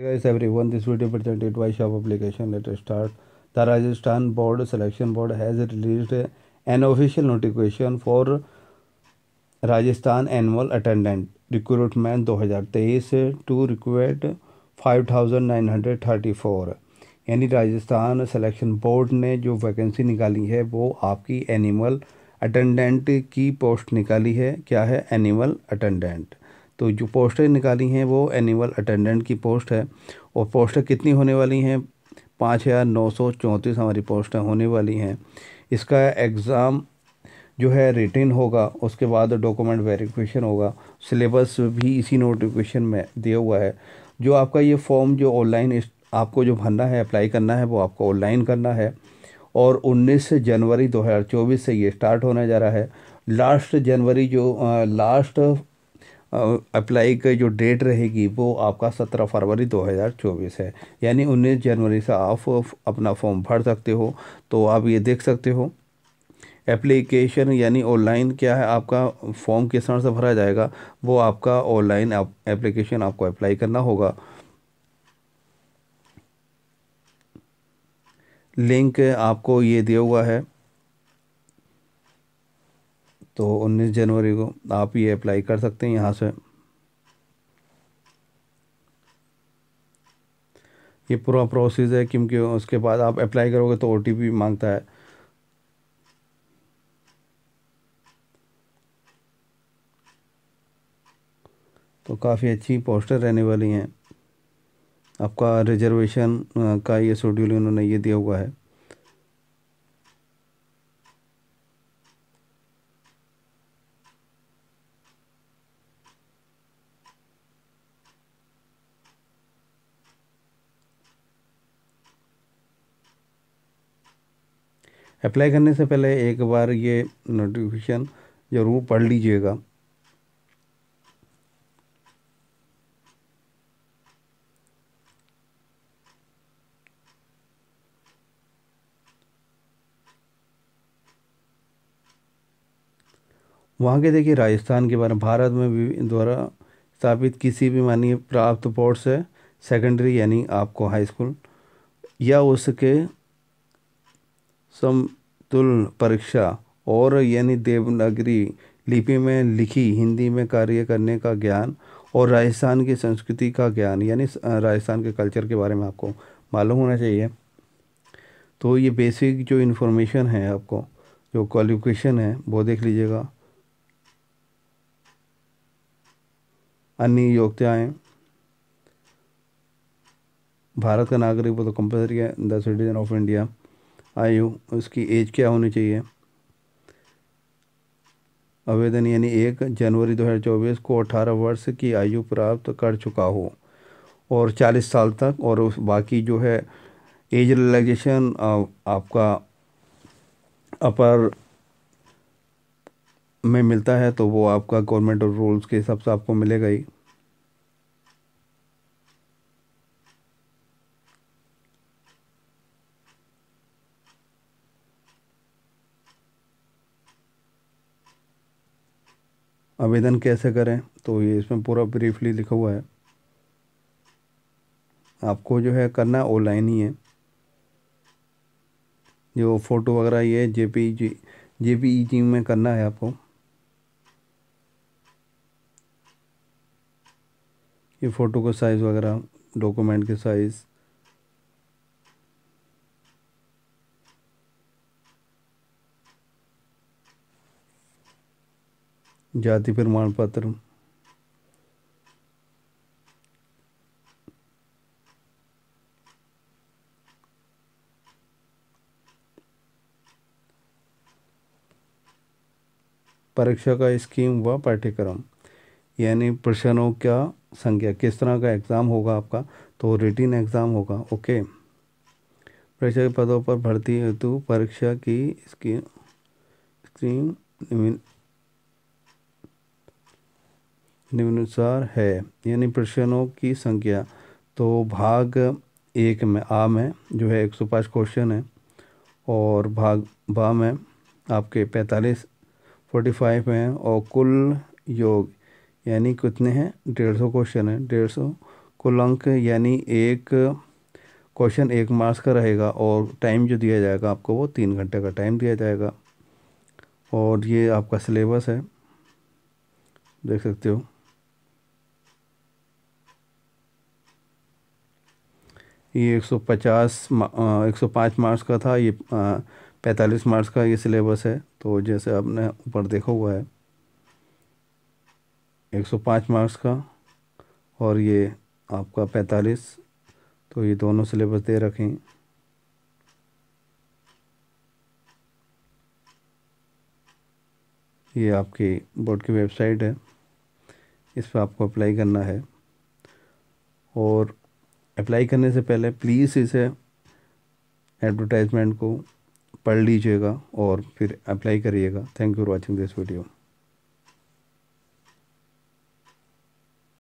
guys everyone this video presented by shop application let us start the rajasthan board selection board has released an official notification for rajasthan annual attendant recruitment 2023 to recruit 5934 यानी Rajasthan selection board ने जो vacancy निकाली है वो आपकी animal attendant की post निकाली है क्या है एनिमल अटेंडेंट तो जो पोस्टें निकाली हैं वो एनिमल अटेंडेंट की पोस्ट है और पोस्टें कितनी होने वाली हैं पाँच हज़ार नौ सौ चौंतीस हमारी पोस्टें होने वाली हैं इसका एग्ज़ाम जो है रिटेन होगा उसके बाद डॉक्यूमेंट वेरिफिकेशन होगा सिलेबस भी इसी नोटिफिकेशन में दिया हुआ है जो आपका ये फॉर्म जो ऑनलाइन आपको जो भरना है अप्लाई करना है वो आपको ऑनलाइन करना है और 19 जनवरी 2024 से ये स्टार्ट होने जा रहा है लास्ट जनवरी जो लास्ट अप्लाई का जो डेट रहेगी वो आपका सत्रह फरवरी 2024 है यानी उन्नीस जनवरी से आप अपना फॉर्म भर सकते हो तो आप ये देख सकते हो एप्लीकेशन यानी ऑनलाइन क्या है आपका फॉर्म किस तरह से भरा जाएगा वो आपका ऑनलाइन एप्लीकेशन आपको अप्लाई करना होगा लिंक आपको ये दिया हुआ है तो 19 जनवरी को आप ये अप्लाई कर सकते हैं यहाँ से ये पूरा प्रोसेस है क्योंकि उसके बाद आप अप्लाई करोगे तो ओ मांगता है तो काफ़ी अच्छी पोस्टर रहने वाली हैं आपका रिजर्वेशन का ये शेड्यूल उन्होंने ये दिया हुआ है अप्लाई करने से पहले एक बार ये नोटिफिकेशन ज़रूर पढ़ लीजिएगा वहाँ के देखिए राजस्थान के बारे में भारत में द्वारा स्थापित किसी भी माननीय प्राप्त पोर्ट से सेकेंडरी यानी आपको हाई स्कूल या उसके सम तुल परीक्षा और यानी देवनागरी लिपि में लिखी हिंदी में कार्य करने का ज्ञान और राजस्थान की संस्कृति का ज्ञान यानी राजस्थान के कल्चर के बारे में आपको मालूम होना चाहिए तो ये बेसिक जो इन्फॉर्मेशन है आपको जो क्वालिफिकेशन है वो देख लीजिएगा अन्य योग्यताएँ भारत का नागरिक वो तो कंपलसरी है द सिटीजन ऑफ इंडिया आयु उसकी एज क्या होनी चाहिए आवेदन यानी एक जनवरी 2024 को 18 वर्ष की आयु प्राप्त कर चुका हो और 40 साल तक और उस बाकी जो है एज रिलैक्सेशन आपका अपर में मिलता है तो वो आपका गवर्नमेंट रूल्स के हिसाब से आपको मिलेगा ही आवेदन कैसे करें तो ये इसमें पूरा ब्रीफली लिखा हुआ है आपको जो है करना ऑनलाइन ही है जो फ़ोटो वगैरह ये J P G J P E जी में करना है आपको ये फ़ोटो का साइज़ वगैरह डॉक्यूमेंट के साइज़ जाति प्रमाण पत्र परीक्षा का स्कीम व पाठ्यक्रम यानी प्रश्नों का संख्या किस तरह का एग्ज़ाम होगा आपका तो रिटिन एग्ज़ाम होगा ओके परीक्षा के पदों पर भर्ती हेतु परीक्षा की स्कीम स्कीम निम्नानुसार है यानी प्रश्नों की संख्या तो भाग एक में आ में जो है 105 क्वेश्चन है और भाग बा में आपके 45 45 हैं और कुल योग यानी कितने हैं डेढ़ सौ क्वेश्चन हैं डेढ़ सौ कुल अंक यानी एक क्वेश्चन एक मार्क्स का रहेगा और टाइम जो दिया जाएगा आपको वो तीन घंटे का टाइम दिया जाएगा और ये आपका सिलेबस है देख सकते हो ये 150 105 मार्क्स का था ये पैंतालीस मार्क्स का ये सिलेबस है तो जैसे आपने ऊपर देखा हुआ है 105 मार्क्स का और ये आपका 45 तो ये दोनों सिलेबस दे रखें ये आपकी बोर्ड की वेबसाइट है इस पर आपको अप्लाई करना है और अप्लाई करने से पहले प्लीज़ इसे एडवर्टाइजमेंट को पढ़ लीजिएगा और फिर अप्लाई करिएगा thank you for watching this video